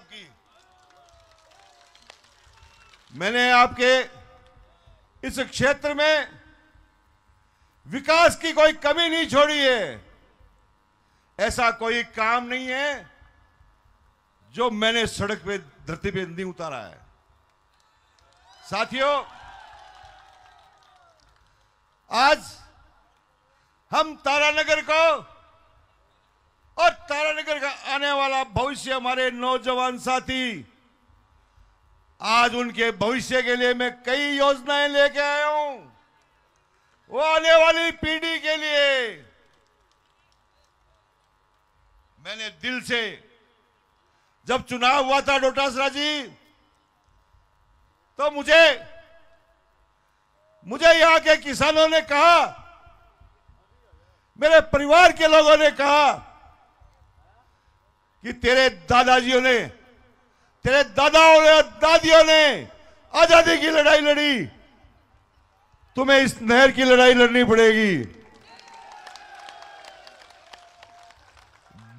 आपकी मैंने आपके इस क्षेत्र में विकास की कोई कमी नहीं छोड़ी है ऐसा कोई काम नहीं है जो मैंने सड़क पे धरती पे नहीं उतारा है साथियों आज हम तारानगर को भविष्य हमारे नौजवान साथी आज उनके भविष्य के लिए मैं कई योजनाएं लेके आया हूं वो आने वाली पीढ़ी के लिए मैंने दिल से जब चुनाव हुआ था डोटासरा जी तो मुझे मुझे यहां के किसानों ने कहा मेरे परिवार के लोगों ने कहा कि तेरे दादाजियों ने तेरे दादाओं ने दादियों ने आजादी की लड़ाई लड़ी तुम्हें इस नहर की लड़ाई लड़नी पड़ेगी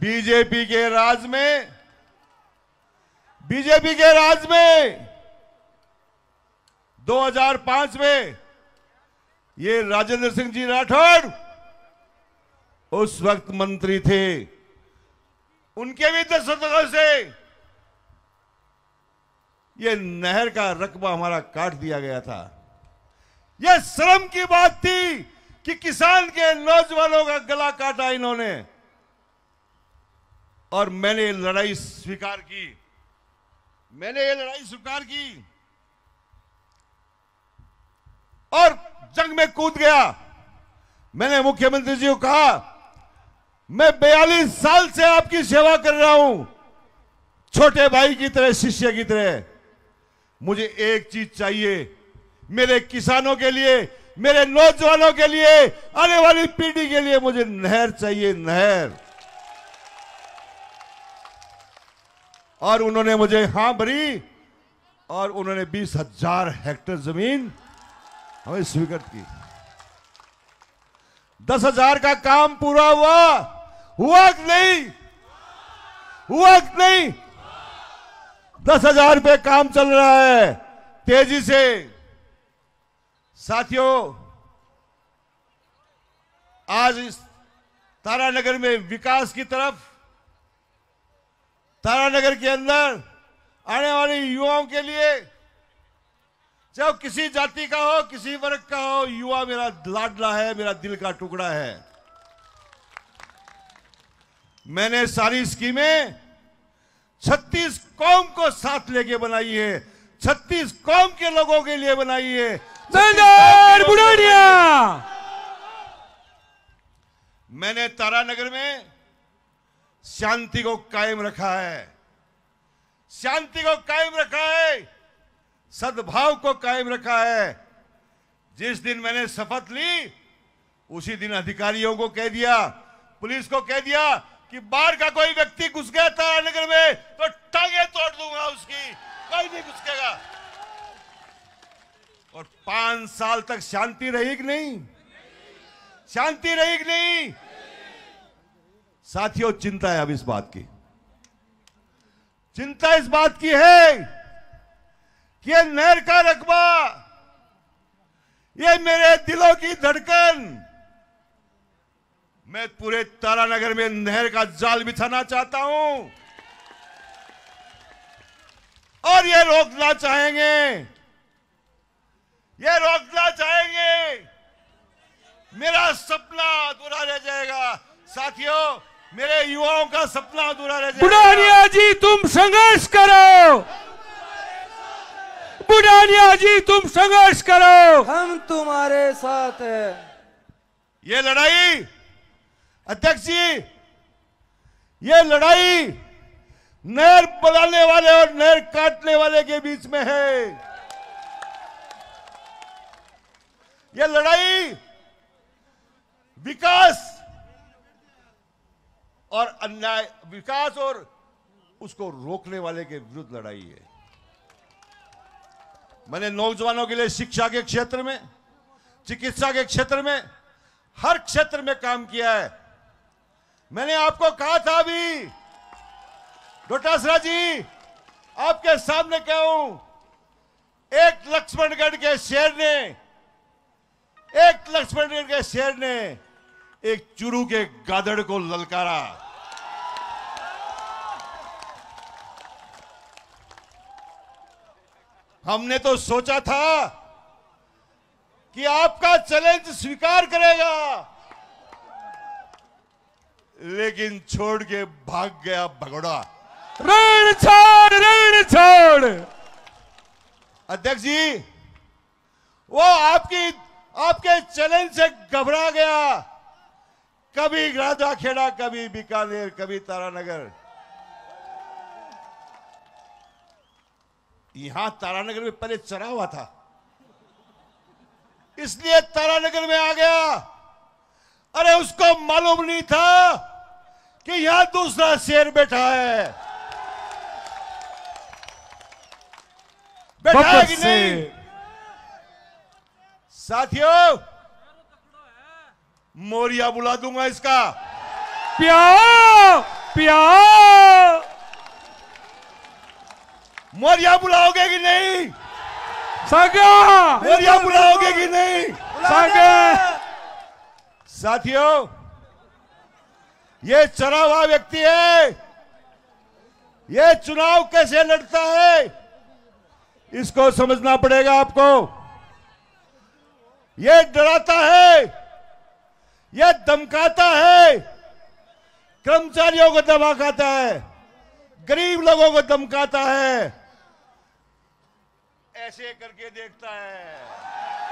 बीजेपी के राज में बीजेपी के राज में 2005 में ये राजेंद्र सिंह जी राठौड़ उस वक्त मंत्री थे उनके भी दस्तखतों से ये नहर का रकबा हमारा काट दिया गया था यह शर्म की बात थी कि किसान के नौजवानों का गला काटा इन्होंने और मैंने लड़ाई स्वीकार की मैंने ये लड़ाई स्वीकार की और जंग में कूद गया मैंने मुख्यमंत्री जी को कहा मैं बयालीस साल से आपकी सेवा कर रहा हूं छोटे भाई की तरह शिष्य की तरह मुझे एक चीज चाहिए मेरे किसानों के लिए मेरे नौजवानों के लिए आने वाली पीढ़ी के लिए मुझे नहर चाहिए नहर और उन्होंने मुझे हां भरी और उन्होंने बीस हजार हेक्टेयर जमीन हमें स्वीकृत की दस हजार का काम पूरा हुआ हुआ कि नहीं हुआ कि नहीं दस हजार रुपये काम चल रहा है तेजी से साथियों आज इस तारानगर में विकास की तरफ तारानगर के अंदर आने वाले युवाओं के लिए चाहे किसी जाति का हो किसी वर्ग का हो युवा मेरा लाडला है मेरा दिल का टुकड़ा है मैंने सारी स्कीमें छत्तीस कौम को साथ लेके बनाई है छत्तीस कौम के लोगों के लिए बनाई है मैंने तारानगर में शांति को कायम रखा है शांति को कायम रखा है सद्भाव को कायम रखा है जिस दिन मैंने शपथ ली उसी दिन अधिकारियों को कह दिया पुलिस को कह दिया कि बाहर का कोई व्यक्ति घुस गया तारानगर में तो टांगे तोड़ दूंगा उसकी कोई नहीं घुसकेगा और पांच साल तक शांति रही कि नहीं शांति रही कि नहीं साथियों चिंता है अब इस बात की चिंता इस बात की है कि ये नहर का रकबा ये मेरे दिलों की धड़कन मैं पूरे तारानगर में नहर का जाल बिछाना चाहता हूं और ये रोकना चाहेंगे ये रोकना चाहेंगे मेरा सपना अधूरा रह जाएगा साथियों मेरे युवाओं का सपना अधूरा रह जाएगा बुढ़ानिया जी तुम संघर्ष करो बुढ़ानिया जी तुम संघर्ष करो हम तुम्हारे साथ हैं ये लड़ाई अध्यक्ष जी ये लड़ाई नहर बदलने वाले और नहर काटने वाले के बीच में है यह लड़ाई विकास और अन्याय विकास और उसको रोकने वाले के विरुद्ध लड़ाई है मैंने नौजवानों के लिए शिक्षा के क्षेत्र में चिकित्सा के क्षेत्र में हर क्षेत्र में काम किया है मैंने आपको कहा था अभी डोटासरा जी आपके सामने कहूं एक लक्ष्मणगढ़ के शेर ने एक लक्ष्मणगढ़ के शेर ने एक चुरू के गादड़ को ललकारा हमने तो सोचा था कि आपका चैलेंज स्वीकार करेगा लेकिन छोड़ के भाग गया भगोड़ा ऋण छोड़ ऋण छोड़ अध्यक्ष जी वो आपकी आपके चैलेंज से घबरा गया कभी राजा खेड़ा कभी बीकानेर कभी तारानगर यहां तारानगर में पहले चरा हुआ था इसलिए तारानगर में आ गया अरे उसको मालूम नहीं था कि यहां दूसरा शेर बैठा है बैठा है कि नहीं साथियों मोरिया बुला दूंगा इसका प्या प्या मोरिया बुलाओगे कि नहीं सगा मोरिया बुलाओगे कि नहीं सागा साथियों ये चरा हुआ व्यक्ति है ये चुनाव कैसे लड़ता है इसको समझना पड़ेगा आपको ये डराता है ये धमकाता है कर्मचारियों को धमकाता है गरीब लोगों को धमकाता है ऐसे करके देखता है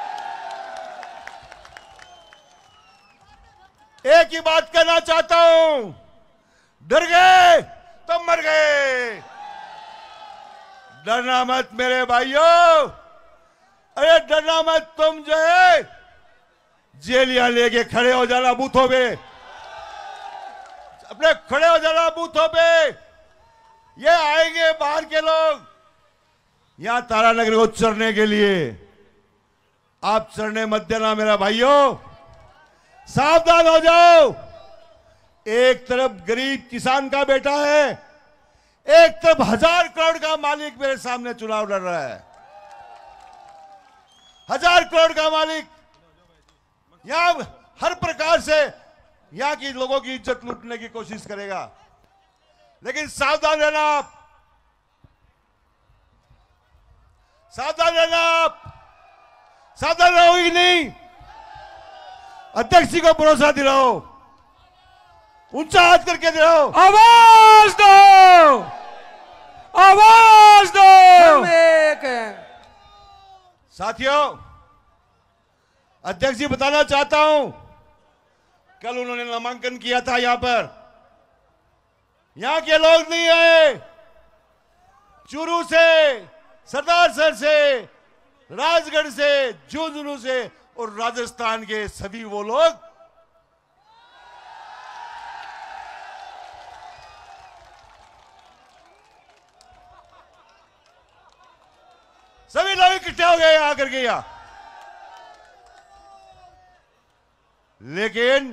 एक ही बात कहना चाहता हूं डर गए तो मर गए डरना मत मेरे भाइयों अरे डरना मत तुम जो है जेलियां लेके खड़े हो जाना बूथों पे अपने खड़े हो जाना बूथों पे ये आएंगे बाहर के लोग यहां तारानगर को चढ़ने के लिए आप चढ़ने मत देना मेरा भाइयों सावधान हो जाओ एक तरफ गरीब किसान का बेटा है एक तरफ हजार करोड़ का मालिक मेरे सामने चुनाव लड़ रहा है हजार करोड़ का मालिक यहां हर प्रकार से यहां की लोगों की इज्जत लूटने की कोशिश करेगा लेकिन सावधान रहना आप सावधान रहना आप सावधान रहोगी नहीं अध्यक्ष जी को भरोसा दिलाओ ऊंचा हाथ करके दिलाओ आवाज दो आवाज दो साथियों अध्यक्ष जी बताना चाहता हूं कल उन्होंने नामांकन किया था यहां पर यहां के लोग नहीं आए चूरू से सरदार सर से राजगढ़ से झुंझुनू से और राजस्थान के सभी वो लोग सभी लोग इकट्ठे हो गए आकर के यहां लेकिन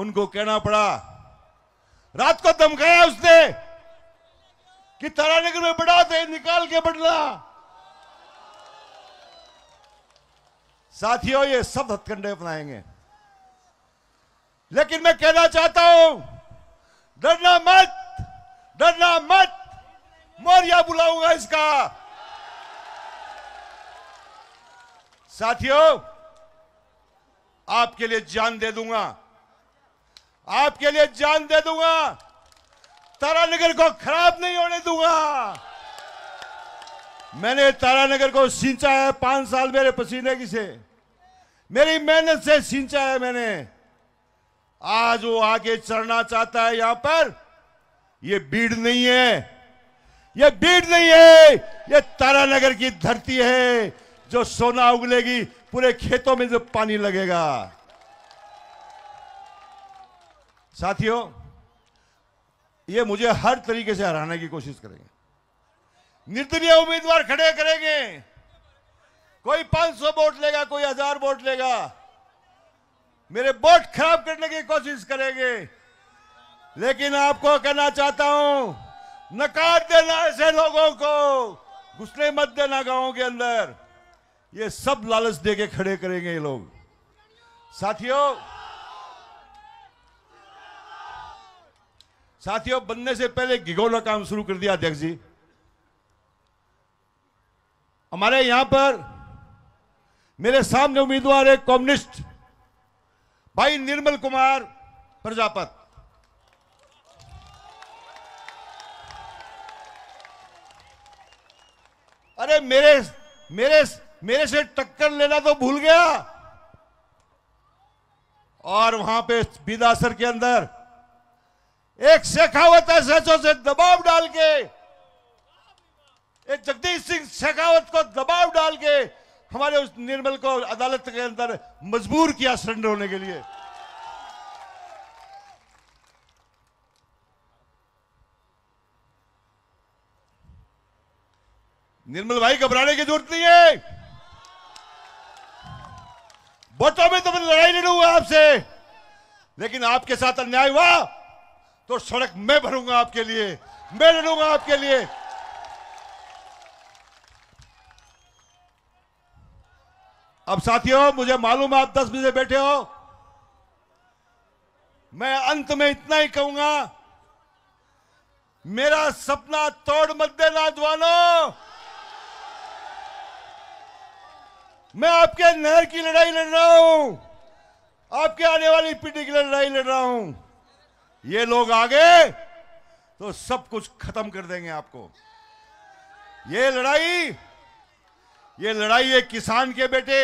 उनको कहना पड़ा रात को धमकाया उसने कि तारानगर में बढ़ा दे निकाल के बदला साथियों ये सब हथकंडे अपनाएंगे लेकिन मैं कहना चाहता हूं डरना मत डरना मत मौर्या बुलाऊंगा इसका साथियों आपके लिए जान दे दूंगा आपके लिए जान दे दूंगा तारानगर को खराब नहीं होने दूंगा मैंने तारानगर को सींचा है पांच साल मेरे पसीने की से मेरी मेहनत से सिंचा है मैंने आज वो आगे चढ़ना चाहता है यहां पर ये बीड़ नहीं है ये बीड़ नहीं है ये तारानगर की धरती है जो सोना उगलेगी पूरे खेतों में जो पानी लगेगा साथियों ये मुझे हर तरीके से हराने की कोशिश करेंगे निर्दलीय उम्मीदवार खड़े करेंगे कोई 500 वोट लेगा कोई हजार वोट लेगा मेरे वोट खराब करने की कोशिश करेंगे लेकिन आपको कहना चाहता हूं नकार देना ऐसे लोगों को घुसने मत देना गांव के अंदर ये सब लालच दे के खड़े करेंगे ये लोग साथियों साथियों बनने से पहले गिगोला काम शुरू कर दिया अध्यक्ष जी हमारे यहां पर मेरे सामने उम्मीदवार है कम्युनिस्ट भाई निर्मल कुमार प्रजापत अरे मेरे मेरे मेरे से टक्कर लेना तो भूल गया और वहां पे बिदासर के अंदर एक शेखावत एसएचओ से दबाव डाल के एक जगदीश सिंह शेखावत को दबाव डाल के हमारे उस निर्मल को अदालत के अंदर मजबूर किया सरेंडर होने के लिए निर्मल भाई घबराने की जरूरत नहीं है वोटों में तो मैं लड़ाई नहीं लड़ूंगा आपसे लेकिन आपके साथ अन्याय हुआ तो सड़क मैं भरूंगा आपके लिए मैं लड़ूंगा आपके लिए अब साथियों मुझे मालूम है आप दस बजे बैठे हो मैं अंत में इतना ही कहूंगा मेरा सपना तोड़ मत देना अजवानों मैं आपके नहर की लड़ाई लड़ रहा हूं आपके आने वाली पीढ़ी की लड़ाई लड़ रहा हूं ये लोग आगे तो सब कुछ खत्म कर देंगे आपको ये लड़ाई ये लड़ाई एक किसान के बेटे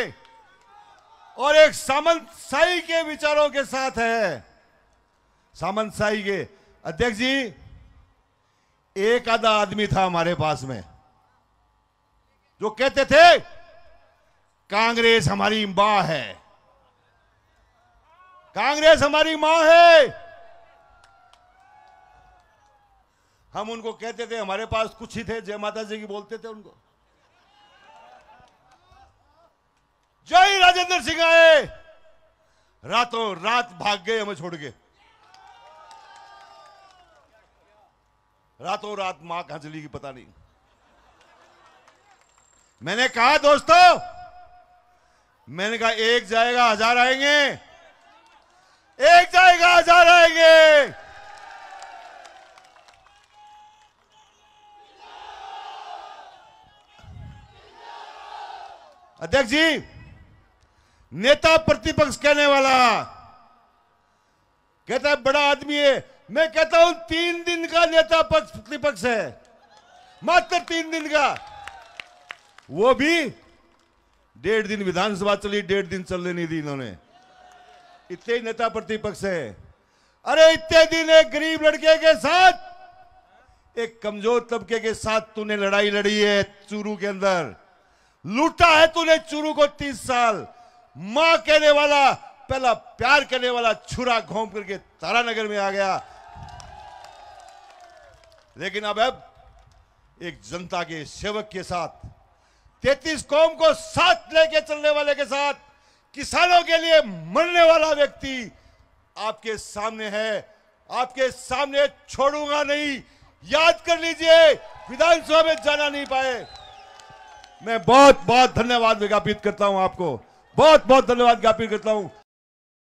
और एक सामंत साई के विचारों के साथ है सामंत साई के अध्यक्ष जी एक आधा आदमी था हमारे पास में जो कहते थे कांग्रेस हमारी मां है कांग्रेस हमारी मां है हम उनको कहते थे हमारे पास कुछ ही थे जय माता जी की बोलते थे उनको जय राजेंद्र सिंह आए रातों रात भाग गए हमें छोड़ के रातों रात मां कहां चली गई पता नहीं मैंने कहा दोस्तों मैंने कहा एक जाएगा हजार आएंगे एक जाएगा हजार आएंगे अध्यक्ष जी नेता प्रतिपक्ष कहने वाला कहता है बड़ा आदमी है मैं कहता हूं तीन दिन का नेता पक्ष प्रतिपक्ष है मात्र तीन दिन का वो भी डेढ़ दिन विधानसभा चली डेढ़ दिन चलने नहीं दी इन्होंने इतने ही नेता प्रतिपक्ष है अरे इतने दिन एक गरीब लड़के के साथ एक कमजोर तबके के साथ तूने लड़ाई लड़ी है चूरू के अंदर लूटा है तूने चूरू को तीस साल मां कहने वाला पहला प्यार करने वाला छुरा घूम करके तारानगर में आ गया लेकिन अब अब एक जनता के सेवक के साथ तैतीस कौम को साथ लेके चलने वाले के साथ किसानों के लिए मरने वाला व्यक्ति आपके सामने है आपके सामने छोड़ूंगा नहीं याद कर लीजिए विधानसभा में जाना नहीं पाए मैं बहुत बहुत धन्यवाद विज्ञापित करता हूं आपको बहुत बहुत धन्यवाद ज्ञापित करता हूं